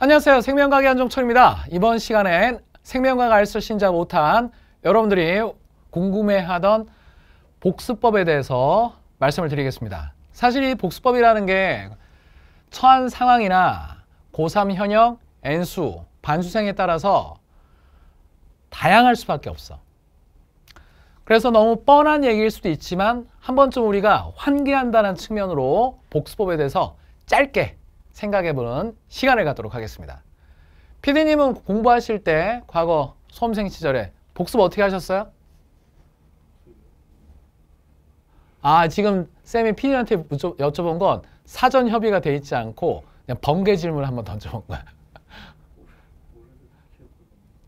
안녕하세요. 생명과의 학 한종철입니다. 이번 시간엔 생명과가 알수 신자 못한 여러분들이 궁금해하던 복수법에 대해서 말씀을 드리겠습니다. 사실 이 복수법이라는 게 처한 상황이나 고3 현역, N수, 반수생에 따라서 다양할 수밖에 없어. 그래서 너무 뻔한 얘기일 수도 있지만 한 번쯤 우리가 환기한다는 측면으로 복수법에 대해서 짧게 생각해보는 시간을 갖도록 하겠습니다. 피디님은 공부하실 때 과거 수험생 시절에 복습 어떻게 하셨어요? 아 지금 쌤이 피디한테 여쭤본 건 사전 협의가 돼 있지 않고 그냥 번개 질문을 한번 던져본 거야.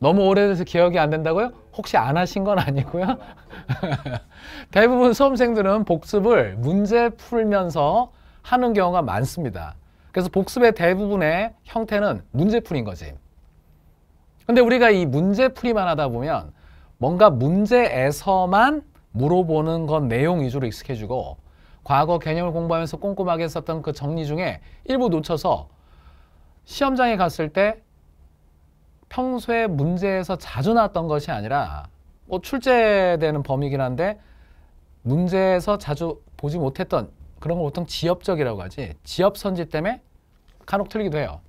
너무 오래돼서 기억이 안 된다고요? 혹시 안 하신 건 아니고요? 대부분 수험생들은 복습을 문제 풀면서 하는 경우가 많습니다. 그래서 복습의 대부분의 형태는 문제풀인 거지. 근데 우리가 이 문제풀이만 하다 보면 뭔가 문제에서만 물어보는 건 내용 위주로 익숙해지고 과거 개념을 공부하면서 꼼꼼하게 썼던 그 정리 중에 일부 놓쳐서 시험장에 갔을 때 평소에 문제에서 자주 나왔던 것이 아니라 뭐 출제되는 범위긴 한데 문제에서 자주 보지 못했던 그런 거 보통 지엽적이라고 하지 지엽 선지 때문에 간혹 틀리기도 해요.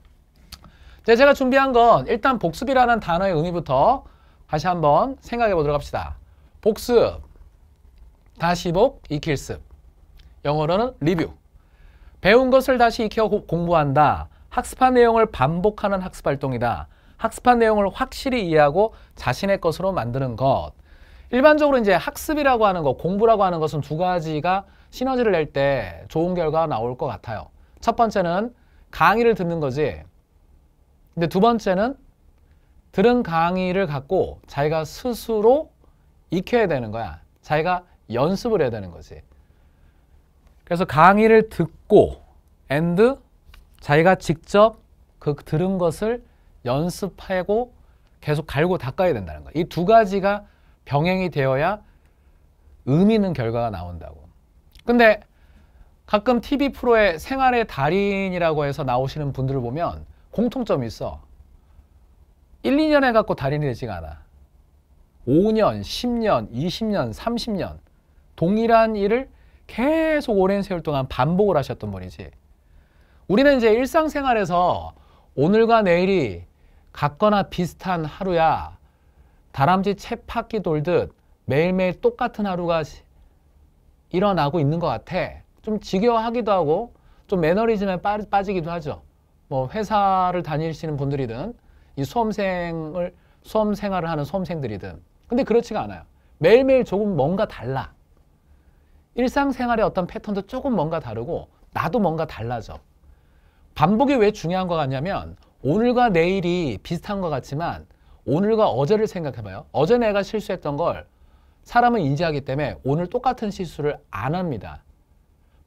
자, 네, 제가 준비한 건 일단 복습이라는 단어의 의미부터 다시 한번 생각해 보도록 합시다. 복습, 다시 복, 익힐습. 영어로는 리뷰. 배운 것을 다시 익혀 고, 공부한다. 학습한 내용을 반복하는 학습 활동이다. 학습한 내용을 확실히 이해하고 자신의 것으로 만드는 것. 일반적으로 이제 학습이라고 하는 거, 공부라고 하는 것은 두 가지가 시너지를 낼 때 좋은 결과가 나올 것 같아요. 첫 번째는 강의를 듣는 거지. 근데 두 번째는 들은 강의를 갖고 자기가 스스로 익혀야 되는 거야. 자기가 연습을 해야 되는 거지. 그래서 강의를 듣고 and 자기가 직접 그 들은 것을 연습하고 계속 갈고 닦아야 된다는 거야. 이 두 가지가 병행이 되어야 의미 있는 결과가 나온다고. 근데 가끔 TV 프로의 생활의 달인이라고 해서 나오시는 분들을 보면 공통점이 있어. 1, 2년 해갖고 달인이 되지가 않아. 5년, 10년, 20년, 30년 동일한 일을 계속 오랜 세월 동안 반복을 하셨던 분이지. 우리는 이제 일상생활에서 오늘과 내일이 같거나 비슷한 하루야 다람쥐 채바퀴 돌듯 매일매일 똑같은 하루가 일어나고 있는 것 같아. 좀 지겨워하기도 하고 좀 매너리즘에 빠, 빠지기도 하죠. 뭐 회사를 다니시는 분들이든 이 수험생을 수험 생활을 하는 수험생들이든 근데 그렇지가 않아요. 매일매일 조금 뭔가 달라. 일상생활의 어떤 패턴도 조금 뭔가 다르고 나도 뭔가 달라져. 반복이 왜 중요한 것 같냐면 오늘과 내일이 비슷한 것 같지만 오늘과 어제를 생각해봐요. 어제 내가 실수했던 걸 사람은 인지하기 때문에 오늘 똑같은 실수를 안 합니다.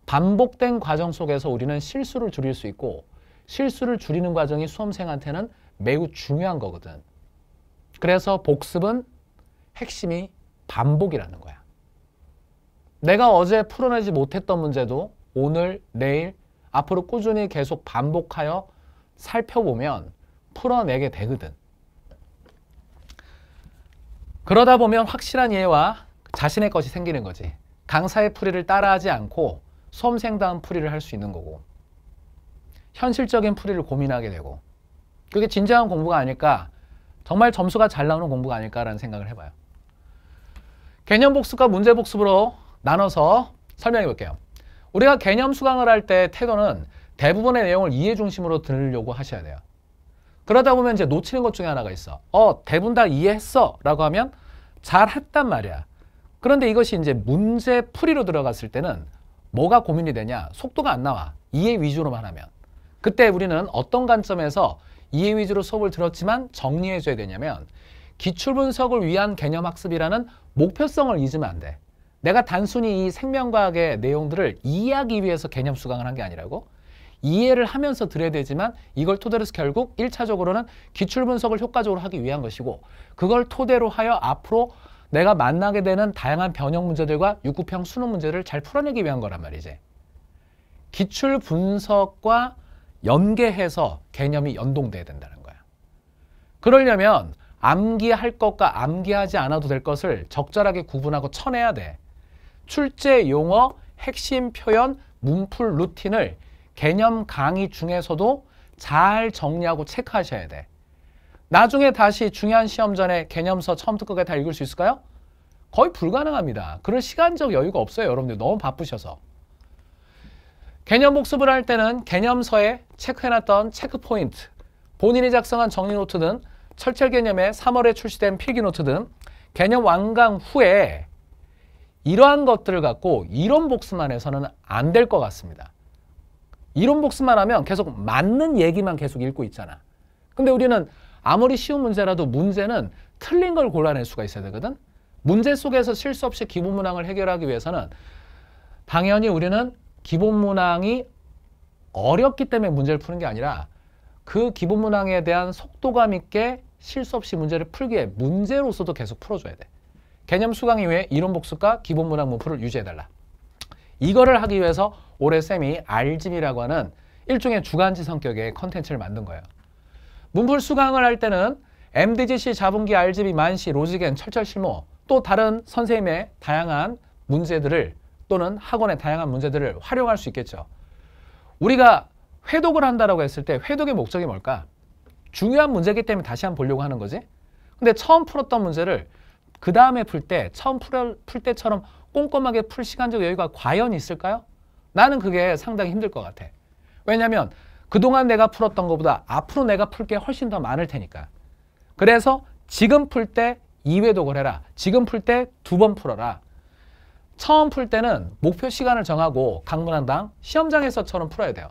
반복된 과정 속에서 우리는 실수를 줄일 수 있고 실수를 줄이는 과정이 수험생한테는 매우 중요한 거거든. 그래서 복습은 핵심이 반복이라는 거야. 내가 어제 풀어내지 못했던 문제도 오늘, 내일, 앞으로 꾸준히 계속 반복하여 살펴보면 풀어내게 되거든. 그러다 보면 확실한 예와 자신의 것이 생기는 거지. 강사의 풀이를 따라하지 않고 수험생다운 풀이를 할 수 있는 거고 현실적인 풀이를 고민하게 되고 그게 진정한 공부가 아닐까 정말 점수가 잘 나오는 공부가 아닐까라는 생각을 해봐요. 개념 복습과 문제 복습으로 나눠서 설명해 볼게요. 우리가 개념 수강을 할 때 태도는 대부분의 내용을 이해 중심으로 들으려고 하셔야 돼요. 그러다 보면 이제 놓치는 것 중에 하나가 있어. 어, 대부분 다 이해했어. 라고 하면 잘 했단 말이야. 그런데 이것이 이제 문제 풀이로 들어갔을 때는 뭐가 고민이 되냐? 속도가 안 나와. 이해 위주로만 하면. 그때 우리는 어떤 관점에서 이해 위주로 수업을 들었지만 정리해줘야 되냐면 기출분석을 위한 개념학습이라는 목표성을 잊으면 안 돼. 내가 단순히 이 생명과학의 내용들을 이해하기 위해서 개념 수강을 한 게 아니라고 이해를 하면서 들어야 되지만 이걸 토대로 해서 결국 일차적으로는 기출 분석을 효과적으로 하기 위한 것이고 그걸 토대로 하여 앞으로 내가 만나게 되는 다양한 변형 문제들과 육구평 수능 문제를 잘 풀어내기 위한 거란 말이지. 기출 분석과 연계해서 개념이 연동돼야 된다는 거야. 그러려면 암기할 것과 암기하지 않아도 될 것을 적절하게 구분하고 쳐내야 돼. 출제 용어, 핵심 표현, 문풀 루틴을 개념 강의 중에서도 잘 정리하고 체크하셔야 돼. 나중에 다시 중요한 시험 전에 개념서 처음부터 끝까지 다 읽을 수 있을까요? 거의 불가능합니다. 그럴 시간적 여유가 없어요. 여러분들 너무 바쁘셔서. 개념 복습을 할 때는 개념서에 체크해놨던 체크 포인트, 본인이 작성한 정리 노트 등 철철 개념에 3월에 출시된 필기 노트 등 개념 완강 후에 이러한 것들을 갖고 이런 복습만 해서는 안 될 것 같습니다. 이론 복습만 하면 계속 맞는 얘기만 계속 읽고 있잖아. 근데 우리는 아무리 쉬운 문제라도 문제는 틀린 걸 골라낼 수가 있어야 되거든. 문제 속에서 실수 없이 기본 문항을 해결하기 위해서는 당연히 우리는 기본 문항이 어렵기 때문에 문제를 푸는 게 아니라 그 기본 문항에 대한 속도감 있게 실수 없이 문제를 풀기에 문제로서도 계속 풀어줘야 돼. 개념 수강 이후에 이론 복습과 기본 문항 문풀을 유지해달라. 이거를 하기 위해서 올해 쌤이 알짐이라고 하는 일종의 주간지 성격의 컨텐츠를 만든 거예요. 문풀 수강을 할 때는 MDGC 자본기 RGB 만시 로직앤 철철 실무 또 다른 선생님의 다양한 문제들을 또는 학원의 다양한 문제들을 활용할 수 있겠죠. 우리가 회독을 한다고 했을 때 회독의 목적이 뭘까? 중요한 문제이기 때문에 다시 한번 보려고 하는 거지. 근데 처음 풀었던 문제를 그 다음에 풀 때 처음 풀, 풀 때처럼 꼼꼼하게 풀 시간적 여유가 과연 있을까요? 나는 그게 상당히 힘들 것 같아. 왜냐하면 그동안 내가 풀었던 것보다 앞으로 내가 풀 게 훨씬 더 많을 테니까. 그래서 지금 풀 때 2회 독을 해라. 지금 풀 때 두 번 풀어라. 처음 풀 때는 목표 시간을 정하고 강문한당 시험장에서처럼 풀어야 돼요.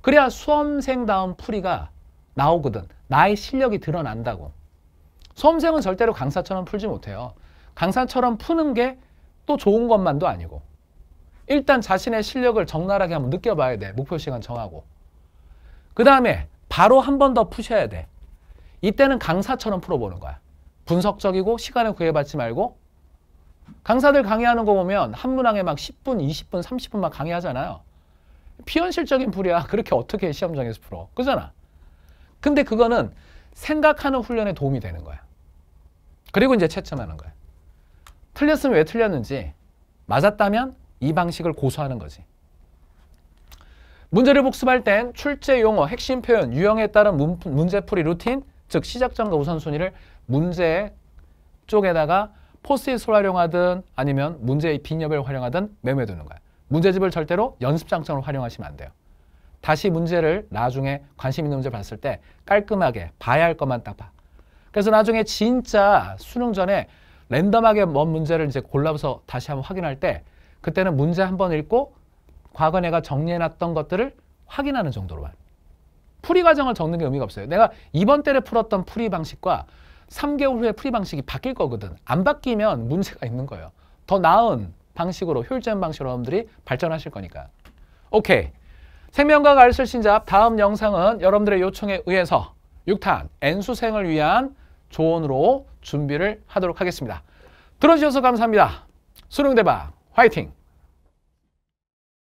그래야 수험생다운 풀이가 나오거든. 나의 실력이 드러난다고. 수험생은 절대로 강사처럼 풀지 못해요. 강사처럼 푸는 게 또 좋은 것만도 아니고 일단 자신의 실력을 적나라하게 한번 느껴봐야 돼. 목표 시간 정하고. 그 다음에 바로 한 번 더 푸셔야 돼. 이때는 강사처럼 풀어보는 거야. 분석적이고 시간을 구애받지 말고 강사들 강의하는 거 보면 한 문항에 막 10분, 20분, 30분 막 강의하잖아요. 피현실적인 풀이야. 그렇게 어떻게 시험장에서 풀어. 그잖아. 근데 그거는 생각하는 훈련에 도움이 되는 거야. 그리고 이제 채점하는 거야. 틀렸으면 왜 틀렸는지 맞았다면 이 방식을 고수하는 거지. 문제를 복습할 땐 출제 용어, 핵심 표현, 유형에 따른 문, 문제풀이 루틴, 즉 시작점과 우선순위를 문제 쪽에다가 포스트잇을 활용하든 아니면 문제의 빈엽을 활용하든 메모해두는 거야. 문제집을 절대로 연습장처럼 활용하시면 안 돼요. 다시 문제를 나중에 관심 있는 문제 봤을 때 깔끔하게 봐야 할 것만 딱 봐. 그래서 나중에 진짜 수능 전에 랜덤하게 뭔 문제를 이제 골라서 다시 한번 확인할 때 그때는 문제 한번 읽고 과거 내가 정리해놨던 것들을 확인하는 정도로만. 풀이 과정을 적는 게 의미가 없어요. 내가 이번 때에 풀었던 풀이 방식과 3개월 후에 풀이 방식이 바뀔 거거든. 안 바뀌면 문제가 있는 거예요. 더 나은 방식으로 효율적인 방식으로 여러분들이 발전하실 거니까. 오케이. 생명과 가르칠 신잡 다음 영상은 여러분들의 요청에 의해서 6탄 N수생을 위한 조언으로 준비를 하도록 하겠습니다. 들어주셔서 감사합니다. 수능대박 화이팅!